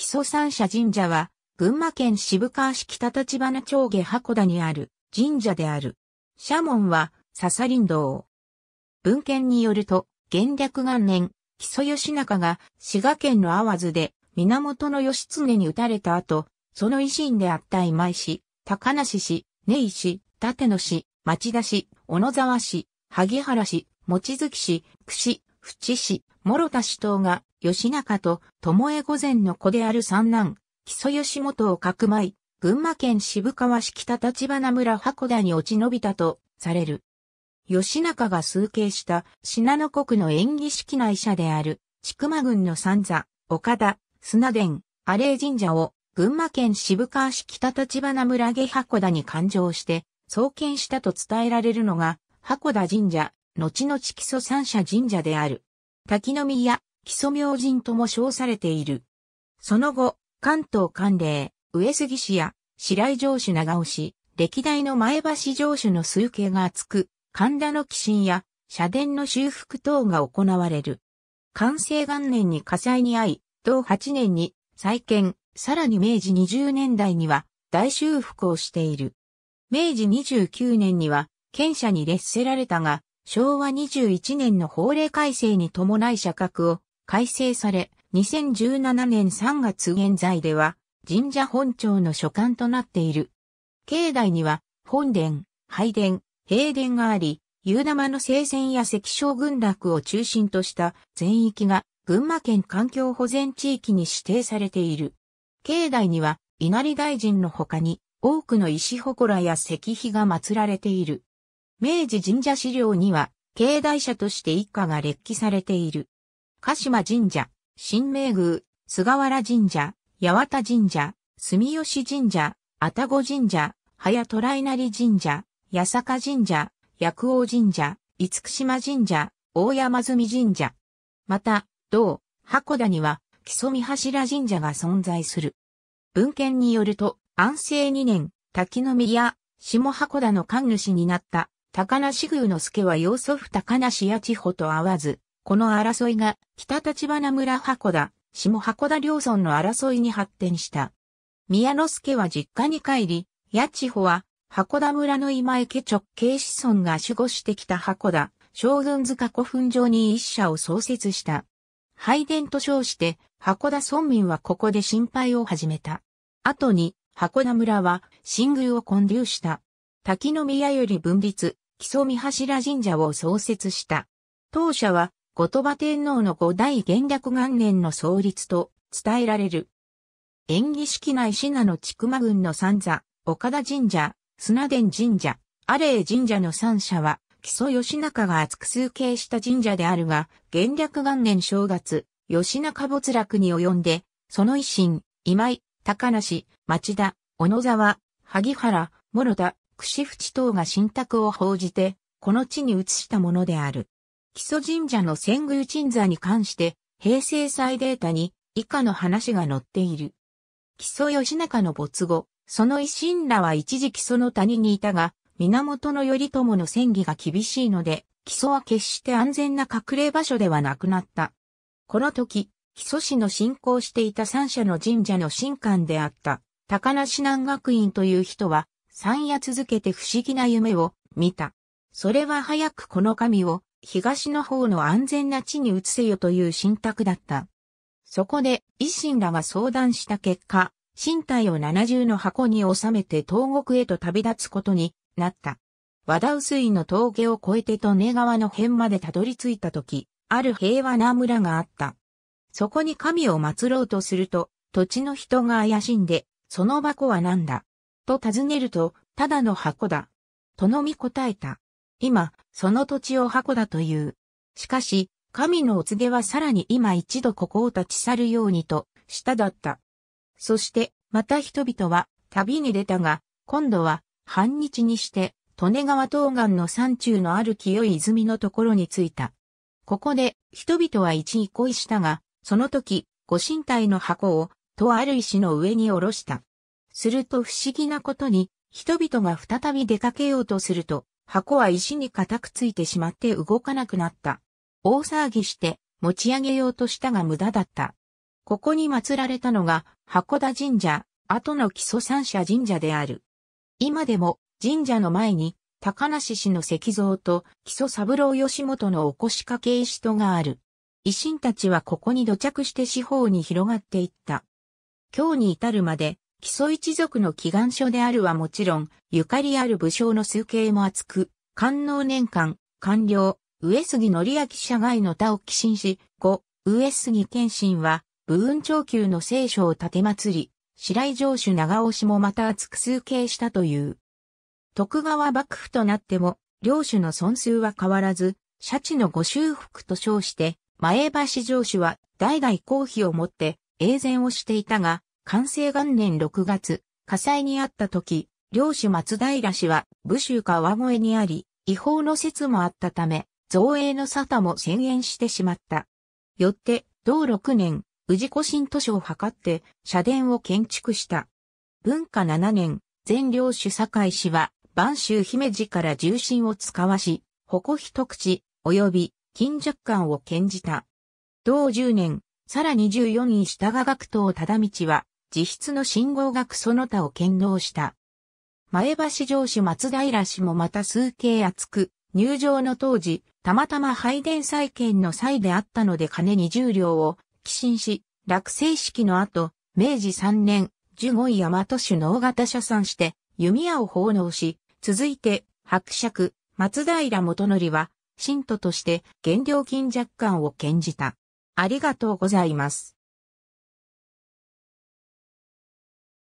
木曽三社神社は、群馬県渋川市北立花町下箱田にある神社である。社門は、笹林道。文献によると、元略元年、木曽義仲が滋賀県の淡津で源義経に撃たれた後、その維新であった今井市、高梨市、根井市、立野市、町田市、小野沢市、萩原市、望月市、串、市、淵市、諸田市等が義仲と巴御前の子である三男、木曽義元をかくまい、群馬県渋川市北立花村箱田に落ち延びたとされる。義仲が崇敬した信濃国の演技式内者である、千曲郡の三座、岡田、砂殿、荒霊神社を群馬県渋川市北立花村下箱田に勘定して創建したと伝えられるのが、箱田神社、後々木曽三社神社である。滝宮、基礎明神とも称されている。その後、関東関令、上杉氏や白井城主長尾氏、歴代の前橋城主の数形が厚く、神田の寄進や社殿の修復等が行われる。完成元年に火災に遭い、同8年に再建、さらに明治20年代には大修復をしている。明治29年には、県社に列せられたが、昭和21年の法令改正に伴い社格を改正され、2017年3月現在では、神社本庁の所管となっている。境内には、本殿、拝殿、平殿があり、夕玉の聖戦や関章軍落を中心とした全域が群馬県環境保全地域に指定されている。境内には稲荷大臣の他に多くの石祠や石碑が祀られている。明治神社資料には、境内者として一家が列記されている。鹿島神社、新明宮、菅原神社、八幡神社、住吉神社、愛宕神社、早虎稲荷神社、八坂神社、薬王神社、厳島神社、大山住神社。また、同、箱田には、木曽見柱神社が存在する。文献によると、安政2年、滝宮、下箱田の神主になった、高梨宮之助は要祖父高梨八千穂と会わず、この争いが北立花村箱田、下箱田両村の争いに発展した。宮之助は実家に帰り、八千穂は箱田村の今池直系子孫が守護してきた箱田、将軍塚古墳場に一社を創設した。拝殿と称して、箱田村民はここで心配を始めた。後に、箱田村は、新宮を建立した。滝の宮より分立、木曽三柱神社を創設した。当社は、後鳥羽天皇の五代元略元年の創立と伝えられる。演技式内信濃千曲郡の三座、岡田神社、砂殿神社、阿霊神社の三社は、木曽義仲が厚く崇敬した神社であるが、元略元年正月、義仲没落に及んで、その維新、今井、高梨、町田、小野沢、萩原、諸田、串淵等が新託を報じて、この地に移したものである。木曽神社の遷宮鎮座に関して、平成祭データに以下の話が載っている。木曽義仲の没後、その維新らは一時木礎の谷にいたが、源頼朝の戦議が厳しいので、基礎は決して安全な隠れ場所ではなくなった。この時、木曽市の信仰していた三社の神社の神官であった、高梨南学院という人は、三夜続けて不思議な夢を見た。それは早くこの神を東の方の安全な地に移せよという信託だった。そこで、維新らが相談した結果、身体を七重の箱に収めて東国へと旅立つことになった。和田薄井の峠を越えて利根川の辺までたどり着いた時、ある平和な村があった。そこに神を祀ろうとすると、土地の人が怪しんで、その箱は何だと尋ねると、ただの箱だ。とのみ答えた。今、その土地を箱だという。しかし、神のお告げはさらに今一度ここを立ち去るようにと、しただった。そして、また人々は旅に出たが、今度は半日にして、利根川東岸の山中のある清い泉のところに着いた。ここで人々は一意恋したが、その時、ご神体の箱を、とある石の上に下ろした。すると不思議なことに、人々が再び出かけようとすると、箱は石に固くついてしまって動かなくなった。大騒ぎして持ち上げようとしたが無駄だった。ここに祀られたのが箱田神社、後の基礎三社神社である。今でも神社の前に高梨氏の石像と木曽三郎義元のおしかけ石とがある。維新たちはここに土着して四方に広がっていった。今日に至るまで基礎一族の祈願書であるはもちろん、ゆかりある武将の数形も厚く、官能年間、官僚、上杉則明社外の他を寄進し、後、上杉謙信は、武運長級の聖書を建て祭り、白井城主長尾氏もまた厚く数形したという。徳川幕府となっても、領主の損数は変わらず、シャチのご修復と称して、前橋城主は代々公費を持って、永然をしていたが、完成元年6月、火災にあった時、領主松平氏は武州川越にあり、違法の説もあったため、造営の沙汰も宣言してしまった。よって、同6年、宇治古新都市を図って、社殿を建築した。文化7年、全領主堺氏は、万州姫路から重心を使わし、矛一口、及び、金弱感を献じた。同10年、さらに14位下が学徒忠道は、自筆の信号学その他を兼納した。前橋城主松平氏もまた数形厚く、入場の当時、たまたま拝殿再建の際であったので金20両を寄進し、落成式の後、明治3年、十五位大和種の大型社参して弓矢を奉納し、続いて、伯爵、松平元則は、信徒として原料金若干を献じた。ありがとうございます。